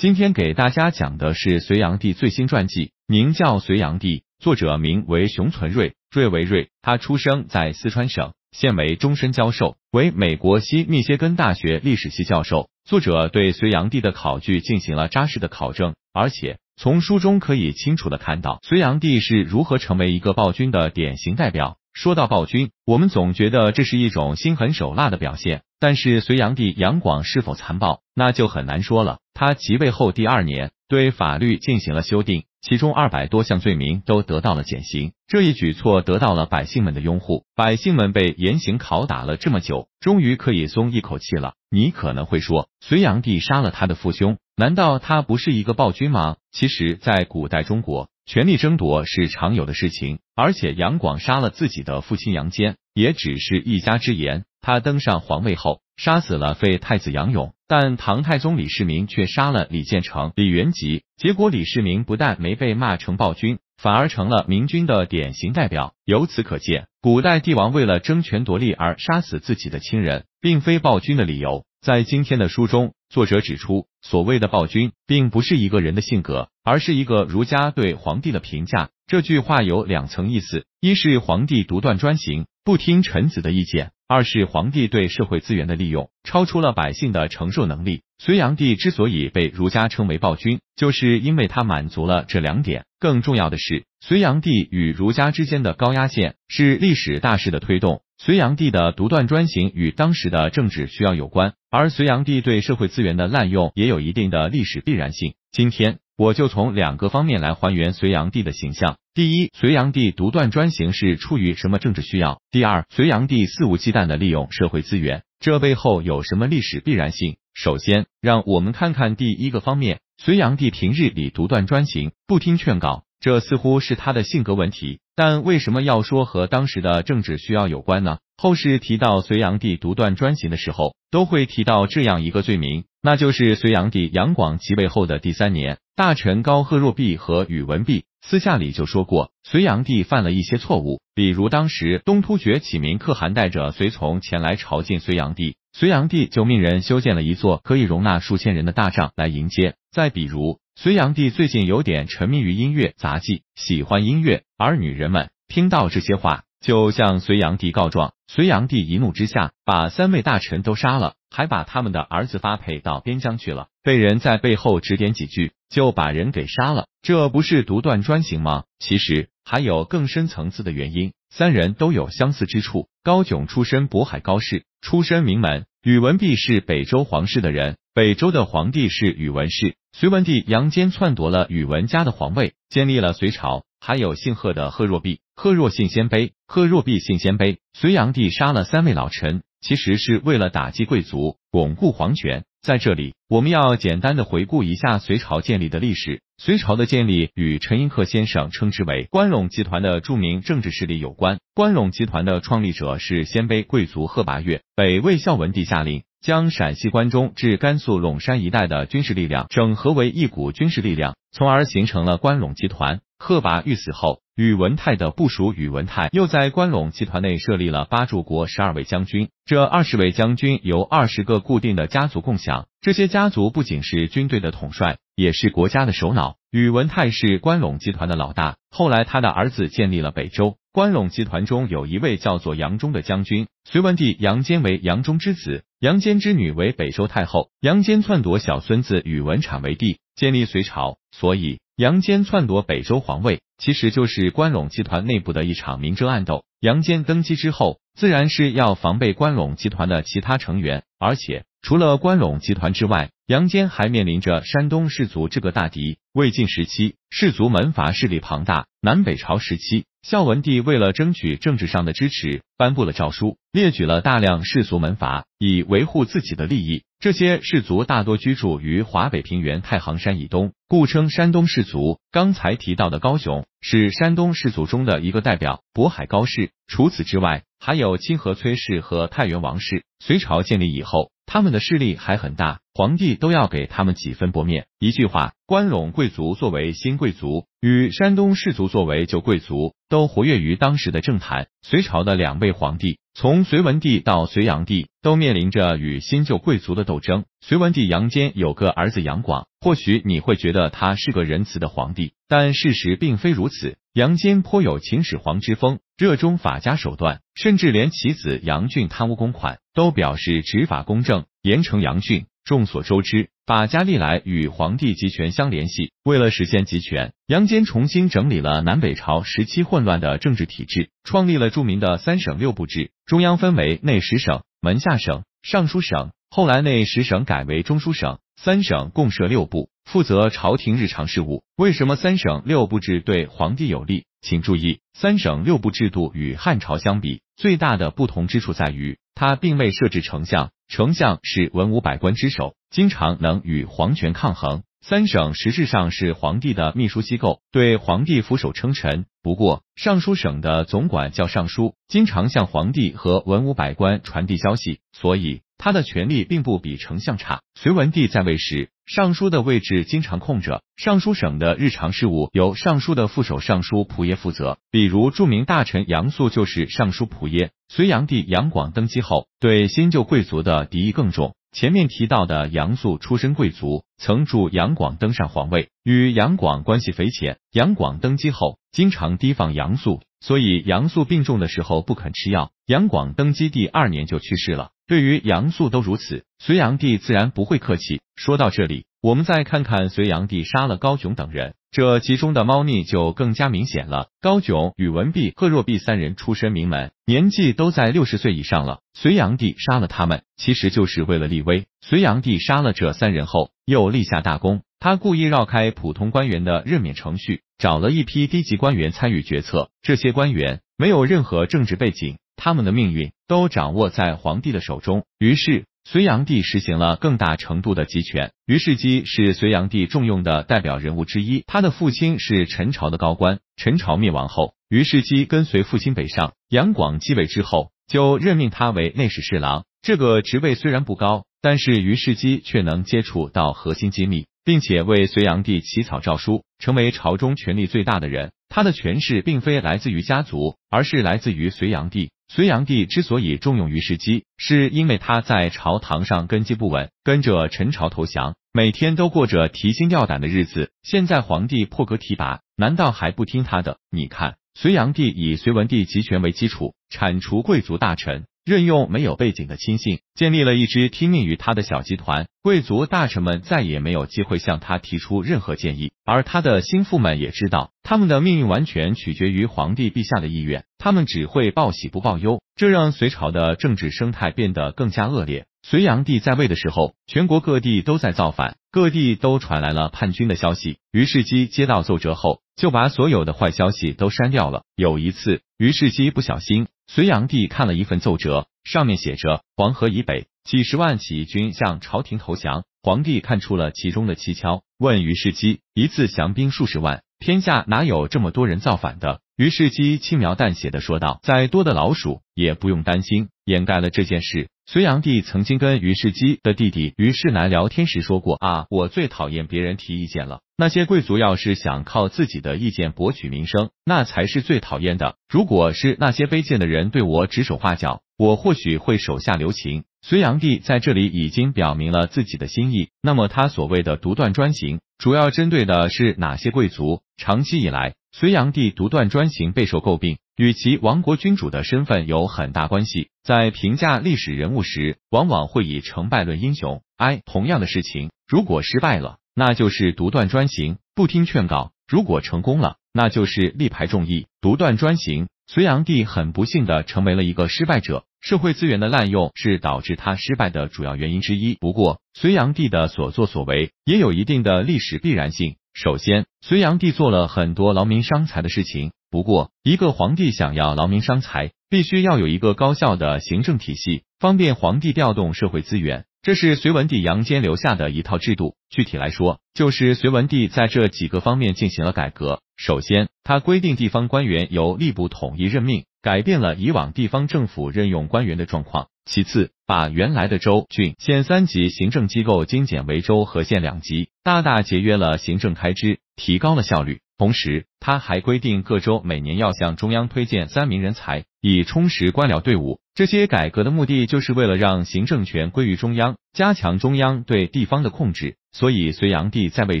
今天给大家讲的是隋炀帝最新传记，名叫《隋炀帝》，作者名为熊存瑞，瑞为瑞。他出生在四川省，现为终身教授，为美国西密歇根大学历史系教授。作者对隋炀帝的考据进行了扎实的考证，而且从书中可以清楚的看到隋炀帝是如何成为一个暴君的典型代表。说到暴君，我们总觉得这是一种心狠手辣的表现。但是隋炀帝杨广是否残暴，那就很难说了。他即位后第二年，对法律进行了修订，其中二百多项罪名都得到了减刑。这一举措得到了百姓们的拥护，百姓们被严刑拷打了这么久，终于可以松一口气了。你可能会说，隋炀帝杀了他的父兄，难道他不是一个暴君吗？其实，在古代中国。权力争夺是常有的事情，而且杨广杀了自己的父亲杨坚，也只是一家之言。他登上皇位后，杀死了废太子杨勇，但唐太宗李世民却杀了李建成、李元吉，结果李世民不但没被骂成暴君。反而成了明君的典型代表。由此可见，古代帝王为了争权夺利而杀死自己的亲人，并非暴君的理由。在今天的书中，作者指出，所谓的暴君，并不是一个人的性格，而是一个儒家对皇帝的评价。这句话有两层意思：一是皇帝独断专行，不听臣子的意见。二是皇帝对社会资源的利用超出了百姓的承受能力。隋炀帝之所以被儒家称为暴君，就是因为他满足了这两点。更重要的是，隋炀帝与儒家之间的高压线是历史大势的推动。隋炀帝的独断专行与当时的政治需要有关，而隋炀帝对社会资源的滥用也有一定的历史必然性。今天，我就从两个方面来还原隋炀帝的形象。第一，隋炀帝独断专行是出于什么政治需要？第二，隋炀帝肆无忌惮的利用社会资源，这背后有什么历史必然性？首先，让我们看看第一个方面：隋炀帝平日里独断专行，不听劝告，这似乎是他的性格问题。但为什么要说和当时的政治需要有关呢？后世提到隋炀帝独断专行的时候，都会提到这样一个罪名，那就是隋炀帝杨广即位后的第三年。大臣高贺若弼和宇文弼私下里就说过，隋炀帝犯了一些错误，比如当时东突厥启民可汗带着随从前来朝见隋炀帝，隋炀帝就命人修建了一座可以容纳数千人的大帐来迎接。再比如，隋炀帝最近有点沉迷于音乐杂技，喜欢音乐，而女人们听到这些话就向隋炀帝告状。隋炀帝一怒之下，把三位大臣都杀了，还把他们的儿子发配到边疆去了。被人在背后指点几句。就把人给杀了，这不是独断专行吗？其实还有更深层次的原因，三人都有相似之处。高炯出身渤海高氏，出身名门；宇文弼是北周皇室的人，北周的皇帝是宇文氏；隋文帝杨坚篡夺了宇文家的皇位，建立了隋朝。还有姓贺的贺若弼，贺若姓鲜卑，贺若弼姓鲜卑。隋炀帝杀了三位老臣。其实是为了打击贵族，巩固皇权。在这里，我们要简单的回顾一下隋朝建立的历史。隋朝的建立与陈寅恪先生称之为关陇集团的著名政治势力有关。关陇集团的创立者是鲜卑贵族贺拔岳。北魏孝文帝下令，将陕西关中至甘肃陇山一带的军事力量整合为一股军事力量，从而形成了关陇集团。贺拔玉死后。宇文泰的部署，宇文泰又在关陇集团内设立了八柱国十二位将军，这二十位将军由二十个固定的家族共享。这些家族不仅是军队的统帅，也是国家的首脑。宇文泰是关陇集团的老大。后来，他的儿子建立了北周。关陇集团中有一位叫做杨忠的将军，隋文帝杨坚为杨忠之子，杨坚之女为北周太后。杨坚篡夺小孙子宇文阐为帝。建立隋朝，所以杨坚篡夺北周皇位，其实就是关陇集团内部的一场明争暗斗。杨坚登基之后，自然是要防备关陇集团的其他成员，而且除了关陇集团之外，杨坚还面临着山东士族这个大敌。魏晋时期，士族门阀势力庞大；南北朝时期，孝文帝为了争取政治上的支持，颁布了诏书，列举了大量士族门阀，以维护自己的利益。这些氏族大多居住于华北平原、太行山以东，故称山东氏族。刚才提到的高雄是山东氏族中的一个代表，渤海高氏。除此之外，还有清河崔氏和太原王氏。隋朝建立以后，他们的势力还很大，皇帝都要给他们几分薄面。一句话，关陇贵族作为新贵族，与山东氏族作为旧贵族，都活跃于当时的政坛。隋朝的两位皇帝。从隋文帝到隋炀帝，都面临着与新旧贵族的斗争。隋文帝杨坚有个儿子杨广，或许你会觉得他是个仁慈的皇帝，但事实并非如此。杨坚颇有秦始皇之风，热衷法家手段，甚至连其子杨俊贪污公款，都表示执法公正，严惩杨俊。众所周知。把加历来与皇帝集权相联系。为了实现集权，杨坚重新整理了南北朝时期混乱的政治体制，创立了著名的三省六部制。中央分为内十省、门下省、尚书省，后来内十省改为中书省。三省共设六部，负责朝廷日常事务。为什么三省六部制对皇帝有利？请注意，三省六部制度与汉朝相比，最大的不同之处在于，它并未设置丞相。丞相是文武百官之首。经常能与皇权抗衡，三省实质上是皇帝的秘书机构，对皇帝俯首称臣。不过，尚书省的总管叫尚书，经常向皇帝和文武百官传递消息，所以他的权力并不比丞相差。隋文帝在位时，尚书的位置经常空着，尚书省的日常事务由尚书的副手尚书仆爷负责。比如，著名大臣杨素就是尚书仆爷。隋炀帝杨广登基后，对新旧贵族的敌意更重。前面提到的杨素出身贵族，曾助杨广登上皇位，与杨广关系匪浅。杨广登基后，经常提防杨素，所以杨素病重的时候不肯吃药。杨广登基第二年就去世了。对于杨素都如此，隋炀帝自然不会客气。说到这里。我们再看看隋炀帝杀了高炯等人，这其中的猫腻就更加明显了。高炯、宇文弼、贺若弼三人出身名门，年纪都在六十岁以上了。隋炀帝杀了他们，其实就是为了立威。隋炀帝杀了这三人后，又立下大功。他故意绕开普通官员的任免程序，找了一批低级官员参与决策。这些官员没有任何政治背景，他们的命运都掌握在皇帝的手中。于是。隋炀帝实行了更大程度的集权，于世基是隋炀帝重用的代表人物之一。他的父亲是陈朝的高官，陈朝灭亡后，于世基跟随父亲北上。杨广继位之后，就任命他为内史侍郎。这个职位虽然不高。但是于世基却能接触到核心机密，并且为隋炀帝起草诏书，成为朝中权力最大的人。他的权势并非来自于家族，而是来自于隋炀帝。隋炀帝之所以重用于世基，是因为他在朝堂上根基不稳，跟着陈朝投降，每天都过着提心吊胆的日子。现在皇帝破格提拔，难道还不听他的？你看，隋炀帝以隋文帝集权为基础，铲除贵族大臣。任用没有背景的亲信，建立了一支听命于他的小集团。贵族大臣们再也没有机会向他提出任何建议，而他的心腹们也知道，他们的命运完全取决于皇帝陛下的意愿，他们只会报喜不报忧，这让隋朝的政治生态变得更加恶劣。隋炀帝在位的时候，全国各地都在造反，各地都传来了叛军的消息。于是基接到奏折后，就把所有的坏消息都删掉了。有一次，于是基不小心。隋炀帝看了一份奏折，上面写着黄河以北几十万起义军向朝廷投降。皇帝看出了其中的蹊跷，问虞世基：“一次降兵数十万，天下哪有这么多人造反的？”虞世基轻描淡写的说道：“再多的老鼠也不用担心，掩盖了这件事。”隋炀帝曾经跟虞世基的弟弟虞世南聊天时说过啊，我最讨厌别人提意见了。那些贵族要是想靠自己的意见博取名声，那才是最讨厌的。如果是那些卑贱的人对我指手画脚，我或许会手下留情。隋炀帝在这里已经表明了自己的心意。那么他所谓的独断专行，主要针对的是哪些贵族？长期以来，隋炀帝独断专行备受诟病。与其亡国君主的身份有很大关系。在评价历史人物时，往往会以成败论英雄。哎，同样的事情，如果失败了，那就是独断专行、不听劝告；如果成功了，那就是力排众议、独断专行。隋炀帝很不幸的成为了一个失败者。社会资源的滥用是导致他失败的主要原因之一。不过，隋炀帝的所作所为也有一定的历史必然性。首先，隋炀帝做了很多劳民伤财的事情。不过，一个皇帝想要劳民伤财，必须要有一个高效的行政体系，方便皇帝调动社会资源。这是隋文帝杨坚留下的一套制度。具体来说，就是隋文帝在这几个方面进行了改革。首先，他规定地方官员由吏部统一任命，改变了以往地方政府任用官员的状况。其次，把原来的州、郡、县三级行政机构精简为州和县两级，大大节约了行政开支。提高了效率，同时他还规定各州每年要向中央推荐三名人才，以充实官僚队伍。这些改革的目的就是为了让行政权归于中央，加强中央对地方的控制。所以，隋炀帝在位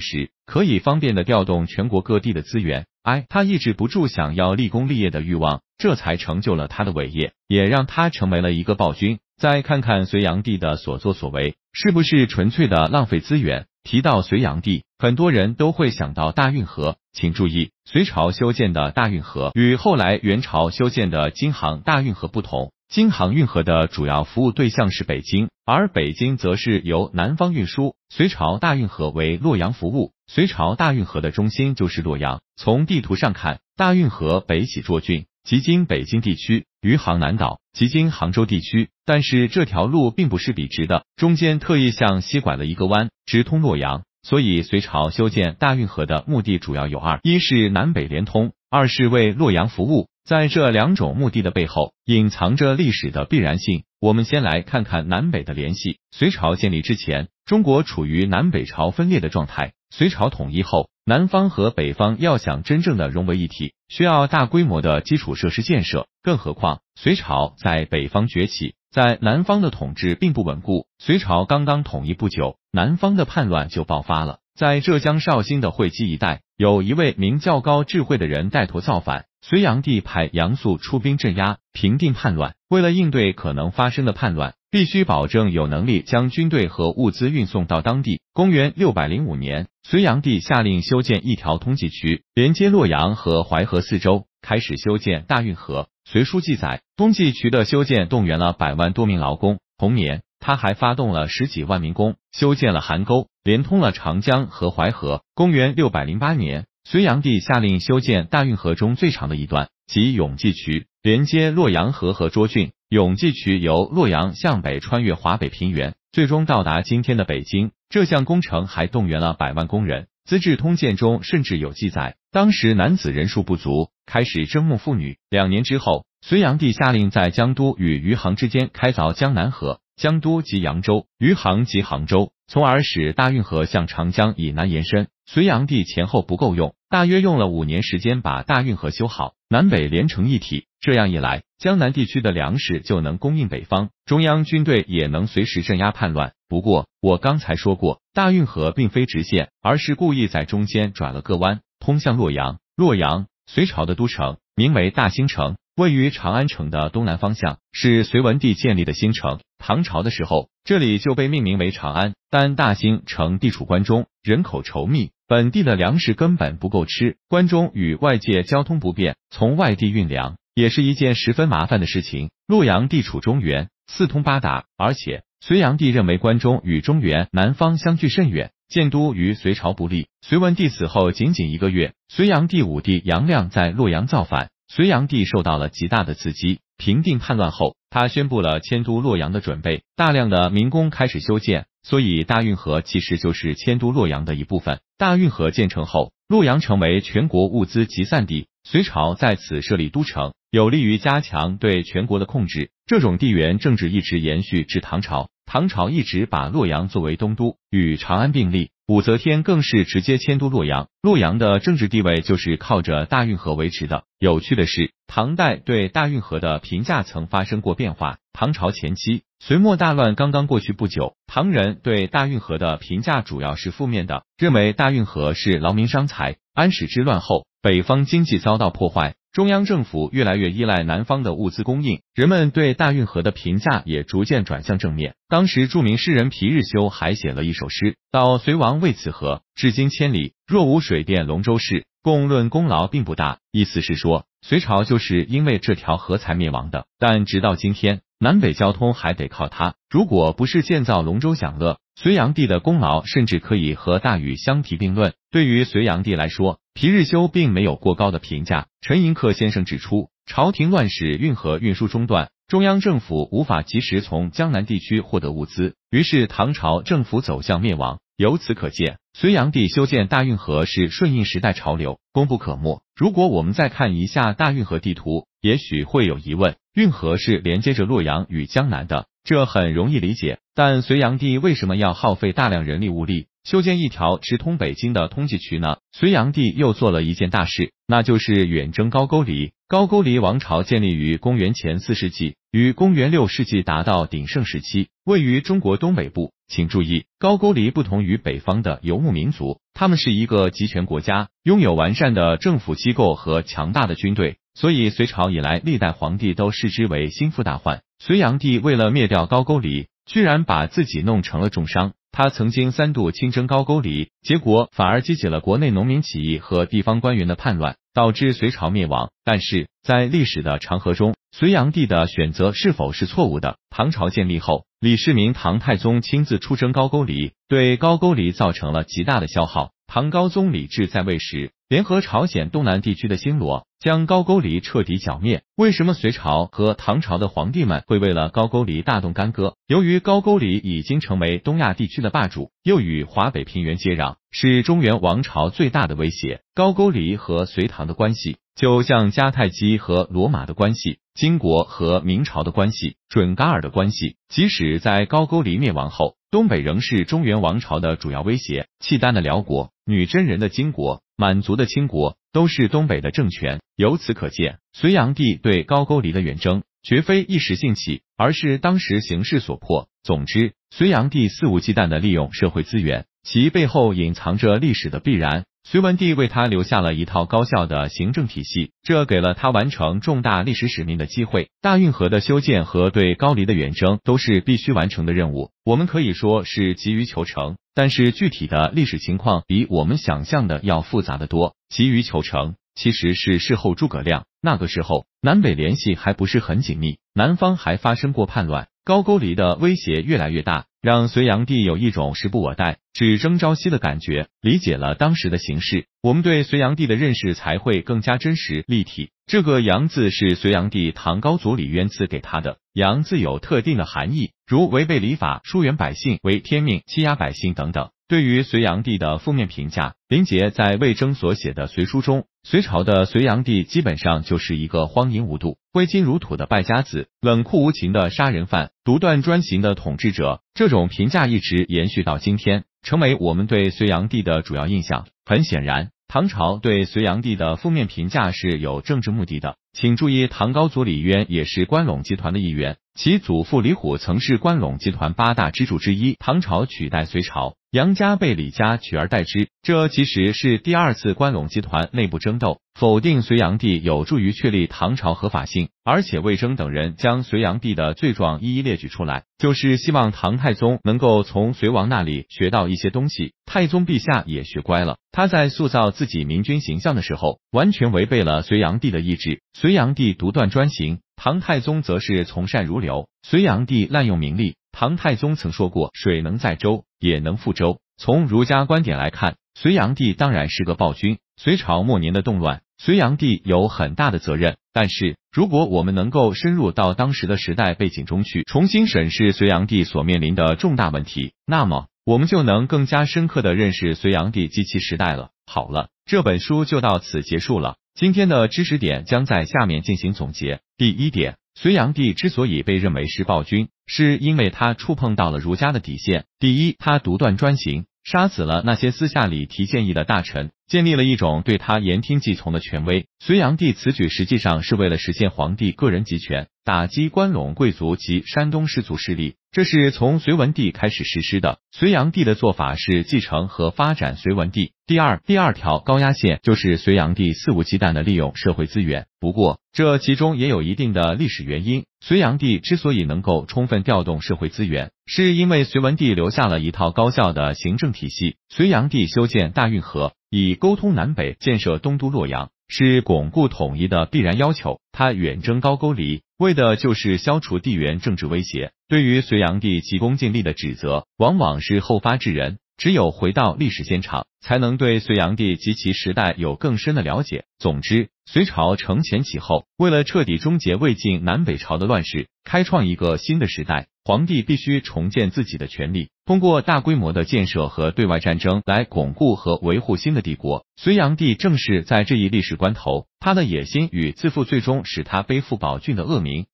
时可以方便的调动全国各地的资源。哎，他抑制不住想要立功立业的欲望，这才成就了他的伟业，也让他成为了一个暴君。再看看隋炀帝的所作所为，是不是纯粹的浪费资源？提到隋炀帝，很多人都会想到大运河。请注意，隋朝修建的大运河与后来元朝修建的京杭大运河不同。京杭运河的主要服务对象是北京，而北京则是由南方运输。隋朝大运河为洛阳服务，隋朝大运河的中心就是洛阳。从地图上看，大运河北起涿郡。即今北京地区、余杭南岛，即今杭州地区，但是这条路并不是笔直的，中间特意向西拐了一个弯，直通洛阳。所以，隋朝修建大运河的目的主要有二：一是南北连通，二是为洛阳服务。在这两种目的的背后，隐藏着历史的必然性。我们先来看看南北的联系。隋朝建立之前，中国处于南北朝分裂的状态；隋朝统一后。南方和北方要想真正的融为一体，需要大规模的基础设施建设。更何况，隋朝在北方崛起，在南方的统治并不稳固。隋朝刚刚统一不久，南方的叛乱就爆发了。在浙江绍兴的会稽一带，有一位名叫高智慧的人带头造反。隋炀帝派杨素出兵镇压，平定叛乱。为了应对可能发生的叛乱，必须保证有能力将军队和物资运送到当地。公元六百零五年，隋炀帝下令修建一条通济渠，连接洛阳和淮河四周，开始修建大运河。《隋书》记载，通济渠的修建动员了百万多名劳工。同年，他还发动了十几万民工，修建了邗沟，连通了长江和淮河。公元六百零八年，隋炀帝下令修建大运河中最长的一段，即永济渠，连接洛阳河和涿郡。永济渠由洛阳向北穿越华北平原，最终到达今天的北京。这项工程还动员了百万工人，《资治通鉴》中甚至有记载，当时男子人数不足，开始征募妇女。两年之后，隋炀帝下令在江都与余杭之间开凿江南河，江都及扬州，余杭及杭州，从而使大运河向长江以南延伸。隋炀帝前后不够用。大约用了五年时间把大运河修好，南北连成一体。这样一来，江南地区的粮食就能供应北方，中央军队也能随时镇压叛乱。不过，我刚才说过，大运河并非直线，而是故意在中间转了个弯，通向洛阳。洛阳，隋朝的都城，名为大兴城，位于长安城的东南方向，是隋文帝建立的新城。唐朝的时候，这里就被命名为长安。但大兴城地处关中，人口稠密。本地的粮食根本不够吃，关中与外界交通不便，从外地运粮也是一件十分麻烦的事情。洛阳地处中原，四通八达，而且隋炀帝认为关中与中原、南方相距甚远，建都于隋朝不利。隋文帝死后仅仅一个月，隋炀帝武帝杨亮在洛阳造反，隋炀帝受到了极大的刺激。平定叛乱后，他宣布了迁都洛阳的准备，大量的民工开始修建。所以，大运河其实就是迁都洛阳的一部分。大运河建成后，洛阳成为全国物资集散地，隋朝在此设立都城，有利于加强对全国的控制。这种地缘政治一直延续至唐朝，唐朝一直把洛阳作为东都，与长安并立。武则天更是直接迁都洛阳，洛阳的政治地位就是靠着大运河维持的。有趣的是，唐代对大运河的评价曾发生过变化，唐朝前期。隋末大乱刚刚过去不久，唐人对大运河的评价主要是负面的，认为大运河是劳民伤财。安史之乱后，北方经济遭到破坏，中央政府越来越依赖南方的物资供应，人们对大运河的评价也逐渐转向正面。当时著名诗人皮日休还写了一首诗：“到隋王为此河，至今千里若无水，电龙舟事共论功劳并不大。”意思是说，隋朝就是因为这条河才灭亡的。但直到今天。南北交通还得靠它。如果不是建造龙舟享乐，隋炀帝的功劳甚至可以和大禹相提并论。对于隋炀帝来说，皮日休并没有过高的评价。陈寅恪先生指出，朝廷乱使运河运输中断，中央政府无法及时从江南地区获得物资，于是唐朝政府走向灭亡。由此可见，隋炀帝修建大运河是顺应时代潮流，功不可没。如果我们再看一下大运河地图，也许会有疑问。运河是连接着洛阳与江南的，这很容易理解。但隋炀帝为什么要耗费大量人力物力修建一条直通北京的通济渠呢？隋炀帝又做了一件大事，那就是远征高句丽。高句丽王朝建立于公元前四世纪，于公元六世纪达到鼎盛时期，位于中国东北部。请注意，高句丽不同于北方的游牧民族，他们是一个集权国家，拥有完善的政府机构和强大的军队。所以，隋朝以来历代皇帝都视之为心腹大患。隋炀帝为了灭掉高句丽，居然把自己弄成了重伤。他曾经三度亲征高句丽，结果反而激起了国内农民起义和地方官员的叛乱，导致隋朝灭亡。但是在历史的长河中，隋炀帝的选择是否是错误的？唐朝建立后，李世民、唐太宗亲自出征高句丽，对高句丽造成了极大的消耗。唐高宗李治在位时，联合朝鲜东南地区的新罗。将高句丽彻底剿灭。为什么隋朝和唐朝的皇帝们会为了高句丽大动干戈？由于高句丽已经成为东亚地区的霸主，又与华北平原接壤，是中原王朝最大的威胁。高句丽和隋唐的关系，就像迦太基和罗马的关系，金国和明朝的关系，准噶尔的关系。即使在高句丽灭亡后，东北仍是中原王朝的主要威胁。契丹的辽国、女真人的金国、满族的清国。都是东北的政权，由此可见，隋炀帝对高句丽的远征绝非一时兴起，而是当时形势所迫。总之，隋炀帝肆无忌惮地利用社会资源，其背后隐藏着历史的必然。隋文帝为他留下了一套高效的行政体系，这给了他完成重大历史使命的机会。大运河的修建和对高丽的远征都是必须完成的任务，我们可以说是急于求成。但是具体的历史情况比我们想象的要复杂的多。急于求成，其实是事后诸葛亮。那个时候，南北联系还不是很紧密，南方还发生过叛乱。高句丽的威胁越来越大，让隋炀帝有一种时不我待、只争朝夕的感觉。理解了当时的形势，我们对隋炀帝的认识才会更加真实立体。这个“炀”字是隋炀帝唐高祖李渊赐给他的，“炀”字有特定的含义，如违背礼法、疏远百姓、违天命、欺压百姓等等。对于隋炀帝的负面评价，林杰在魏征所写的《隋书》中，隋朝的隋炀帝基本上就是一个荒淫无度、挥金如土的败家子、冷酷无情的杀人犯、独断专行的统治者。这种评价一直延续到今天，成为我们对隋炀帝的主要印象。很显然，唐朝对隋炀帝的负面评价是有政治目的的。请注意，唐高祖李渊也是关陇集团的一员，其祖父李虎曾是关陇集团八大支柱之一。唐朝取代隋朝，杨家被李家取而代之，这其实是第二次关陇集团内部争斗。否定隋炀帝有助于确立唐朝合法性，而且魏征等人将隋炀帝的罪状一一列举出来，就是希望唐太宗能够从隋王那里学到一些东西。太宗陛下也学乖了，他在塑造自己明君形象的时候，完全违背了隋炀帝的意志。隋炀帝独断专行，唐太宗则是从善如流。隋炀帝滥用名利，唐太宗曾说过：“水能载舟，也能覆舟。”从儒家观点来看，隋炀帝当然是个暴君。隋朝末年的动乱，隋炀帝有很大的责任。但是，如果我们能够深入到当时的时代背景中去，重新审视隋炀帝所面临的重大问题，那么我们就能更加深刻的认识隋炀帝及其时代了。好了，这本书就到此结束了。今天的知识点将在下面进行总结。第一点，隋炀帝之所以被认为是暴君，是因为他触碰到了儒家的底线。第一，他独断专行，杀死了那些私下里提建议的大臣，建立了一种对他言听计从的权威。隋炀帝此举实际上是为了实现皇帝个人集权。打击关陇贵族及山东士族势力，这是从隋文帝开始实施的。隋炀帝的做法是继承和发展隋文帝。第二，第二条高压线就是隋炀帝肆无忌惮的利用社会资源。不过，这其中也有一定的历史原因。隋炀帝之所以能够充分调动社会资源，是因为隋文帝留下了一套高效的行政体系。隋炀帝修建大运河，以沟通南北，建设东都洛阳。是巩固统一的必然要求。他远征高句丽，为的就是消除地缘政治威胁。对于隋炀帝急功近利的指责，往往是后发制人。只有回到历史现场，才能对隋炀帝及其时代有更深的了解。总之，隋朝承前启后，为了彻底终结魏晋南北朝的乱世，开创一个新的时代，皇帝必须重建自己的权力，通过大规模的建设和对外战争来巩固和维护新的帝国。隋炀帝正是在这一历史关头，他的野心与自负最终使他背负宝骏的恶名。